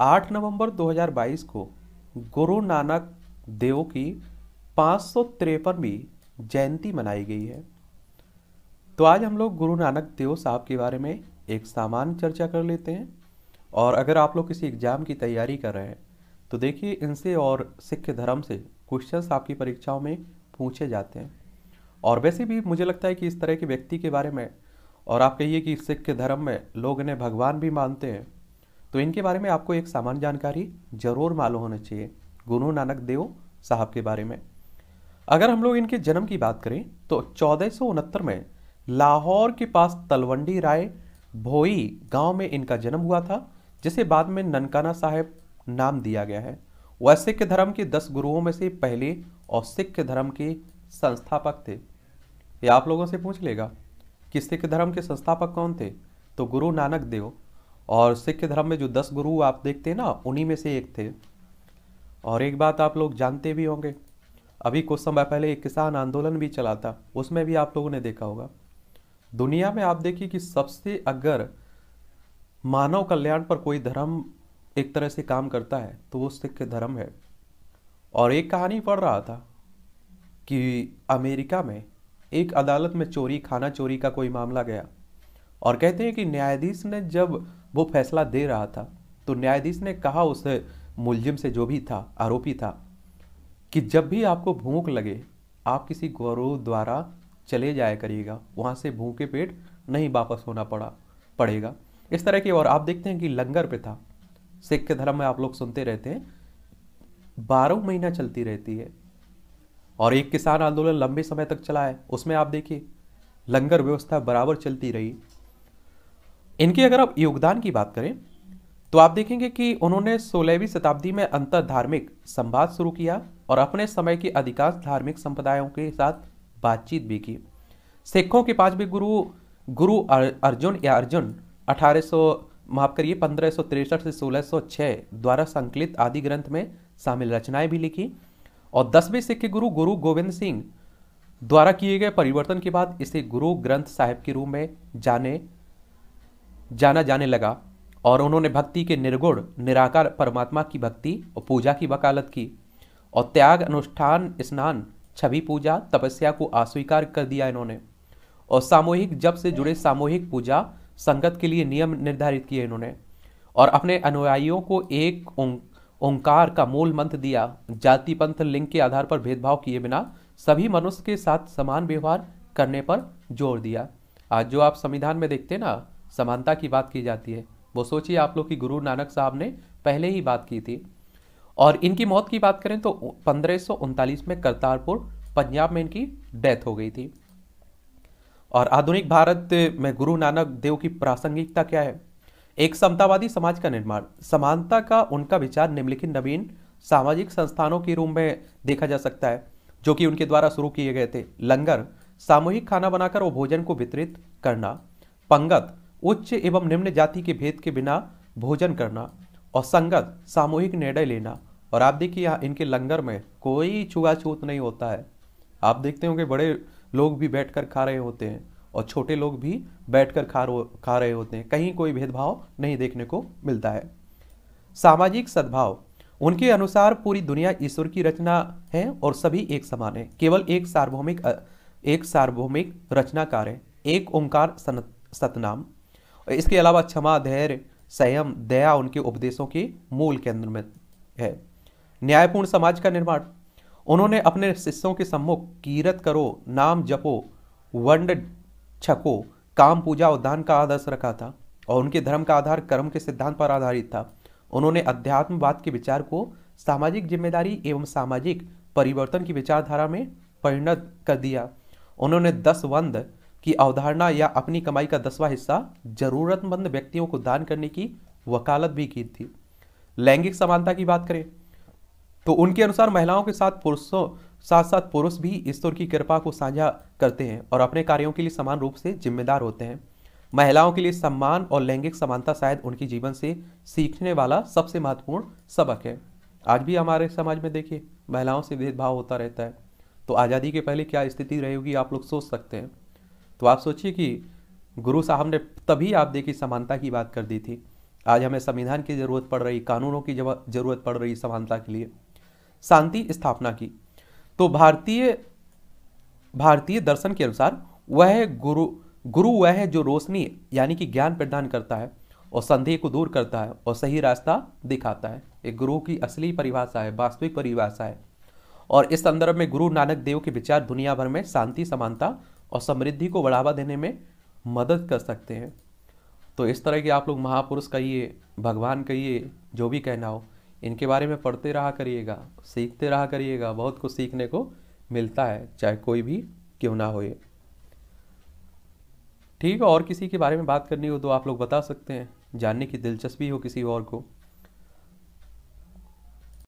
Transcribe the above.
आठ नवंबर 2022 को गुरु नानक देव की पाँच सौ तिरपनवीं जयंती मनाई गई है तो आज हम लोग गुरु नानक देव साहब के बारे में एक सामान्य चर्चा कर लेते हैं और अगर आप लोग किसी एग्ज़ाम की तैयारी कर रहे हैं तो देखिए इनसे और सिख धर्म से क्वेश्चंस आपकी परीक्षाओं में पूछे जाते हैं और वैसे भी मुझे लगता है कि इस तरह के व्यक्ति के बारे में और आप कहिए कि सिख धर्म में लोग इन्हें भगवान भी मानते हैं तो इनके बारे में आपको एक सामान्य जानकारी जरूर मालूम होना चाहिए गुरु नानक देव साहब के बारे में अगर हम लोग इनके जन्म की बात करें तो चौदह में लाहौर के पास तलवंडी राय भोई गांव में इनका जन्म हुआ था जिसे बाद में ननकाना साहेब नाम दिया गया है वह सिख धर्म के दस गुरुओं में से पहले और सिख धर्म के संस्थापक थे ये आप लोगों से पूछ लेगा कि सिख धर्म के संस्थापक कौन थे तो गुरु नानक देव और सिख धर्म में जो दस गुरु आप देखते हैं ना उन्हीं में से एक थे और एक बात आप लोग जानते भी होंगे अभी कुछ समय पहले एक किसान आंदोलन भी चला था उसमें भी आप लोगों ने देखा होगा दुनिया में आप देखिए कि सबसे अगर मानव कल्याण पर कोई धर्म एक तरह से काम करता है तो वो सिख धर्म है और एक कहानी पढ़ रहा था कि अमेरिका में एक अदालत में चोरी खाना चोरी का कोई मामला गया और कहते हैं कि न्यायाधीश ने जब वो फैसला दे रहा था तो न्यायाधीश ने कहा उस मुलजिम से जो भी था आरोपी था कि जब भी आपको भूख लगे आप किसी गौरव द्वारा चले जाया करिएगा वहाँ से भूखे पेट नहीं वापस होना पड़ा पड़ेगा इस तरह की और आप देखते हैं कि लंगर पे था सिख के धर्म में आप लोग सुनते रहते हैं बारह महीना चलती रहती है और एक किसान आंदोलन लंबे समय तक चला है उसमें आप देखिए लंगर व्यवस्था बराबर चलती रही इनकी अगर आप योगदान की बात करें तो आप देखेंगे कि उन्होंने सोलहवीं शताब्दी में अंतर धार्मिक संवाद शुरू किया और अपने समय की अधिकांश धार्मिक संप्रदायों के साथ बातचीत भी की सिखों के भी गुरु गुरु अर्जुन या अर्जुन अठारह सौ माफ करिए पंद्रह से 1606 द्वारा संकलित आदि ग्रंथ में शामिल रचनाएं भी लिखी और दसवें सिख के गुरु गुरु गोविंद सिंह द्वारा किए गए परिवर्तन के बाद इसे गुरु ग्रंथ साहिब के रूप में जाने जाना जाने लगा और उन्होंने भक्ति के निर्गुण निराकार परमात्मा की भक्ति और पूजा की वकालत की और त्याग अनुष्ठान स्नान छवि पूजा तपस्या को अस्वीकार कर दिया इन्होंने और सामूहिक जब से जुड़े सामूहिक पूजा संगत के लिए नियम निर्धारित किए इन्होंने और अपने अनुयायियों को एक ओंकार का मूल मंत्र दिया जाति पंथ लिंग के आधार पर भेदभाव किए बिना सभी मनुष्य के साथ समान व्यवहार करने पर जोर दिया आज जो आप संविधान में देखते हैं ना समानता की बात की जाती है वो सोचिए आप लोग की गुरु नानक साहब ने पहले ही बात की थी और इनकी मौत की बात करें तो पंद्रह में करतारपुर पंजाब में इनकी डेथ हो गई थी और आधुनिक भारत में गुरु नानक देव की प्रासंगिकता क्या है एक समतावादी समाज का निर्माण समानता का उनका विचार निम्नलिखित नवीन सामाजिक संस्थानों के रूप में देखा जा सकता है जो कि उनके द्वारा शुरू किए गए थे लंगर सामूहिक खाना बनाकर वो भोजन को वितरित करना पंगत उच्च एवं निम्न जाति के भेद के बिना भोजन करना और संगत सामूहिक निर्णय लेना और आप देखिए यहाँ इनके लंगर में कोई छुआछूत नहीं होता है आप देखते होंगे बड़े लोग भी बैठकर खा रहे होते हैं और छोटे लोग भी बैठकर खा खा रहे होते हैं कहीं कोई भेदभाव नहीं देखने को मिलता है सामाजिक सद्भाव उनके अनुसार पूरी दुनिया ईश्वर की रचना है और सभी एक समान है केवल एक सार्वभौमिक एक सार्वभौमिक रचनाकार है एक ओंकार सतनाम इसके अलावा क्षमा धैर्य संयम दया उनके उपदेशों के मूल केंद्र में है न्यायपूर्ण समाज का निर्माण उन्होंने अपने शिष्यों के सम्मुख कीरत करो नाम जपो वंड छको काम पूजा और दान का आदर्श रखा था और उनके धर्म का आधार कर्म के सिद्धांत पर आधारित था उन्होंने अध्यात्मवाद के विचार को सामाजिक जिम्मेदारी एवं सामाजिक परिवर्तन की विचारधारा में परिणत कर दिया उन्होंने दस वंद की अवधारणा या अपनी कमाई का दसवां हिस्सा जरूरतमंद व्यक्तियों को दान करने की वकालत भी की थी लैंगिक समानता की बात करें तो उनके अनुसार महिलाओं के साथ पुरुषों साथ साथ पुरुष भी ईश्वर की कृपा को साझा करते हैं और अपने कार्यों के लिए समान रूप से जिम्मेदार होते हैं महिलाओं के लिए सम्मान और लैंगिक समानता शायद उनके जीवन से सीखने वाला सबसे महत्वपूर्ण सबक है आज भी हमारे समाज में देखिए महिलाओं से भेदभाव होता रहता है तो आज़ादी के पहले क्या स्थिति रहेगी आप लोग सोच सकते हैं तो आप सोचिए कि गुरु साहब ने तभी आप देखिए समानता की बात कर दी थी आज हमें संविधान की जरूरत पड़ रही कानूनों की जरूरत पड़ रही समानता के लिए शांति स्थापना की तो भारतीय भारतीय दर्शन के अनुसार वह गुरु गुरु वह है जो रोशनी यानी कि ज्ञान प्रदान करता है और संदेह को दूर करता है और सही रास्ता दिखाता है एक गुरु की असली परिभाषा है वास्तविक परिभाषा है और इस संदर्भ में गुरु नानक देव के विचार दुनिया भर में शांति समानता और समृद्धि को बढ़ावा देने में मदद कर सकते हैं तो इस तरह के आप लोग महापुरुष कहिए भगवान कहिए जो भी कहना हो इनके बारे में पढ़ते रहा करिएगा सीखते रहा करिएगा बहुत कुछ सीखने को मिलता है चाहे कोई भी क्यों ना हो ठीक है और किसी के बारे में बात करनी हो तो आप लोग बता सकते हैं जानने की दिलचस्पी हो किसी और को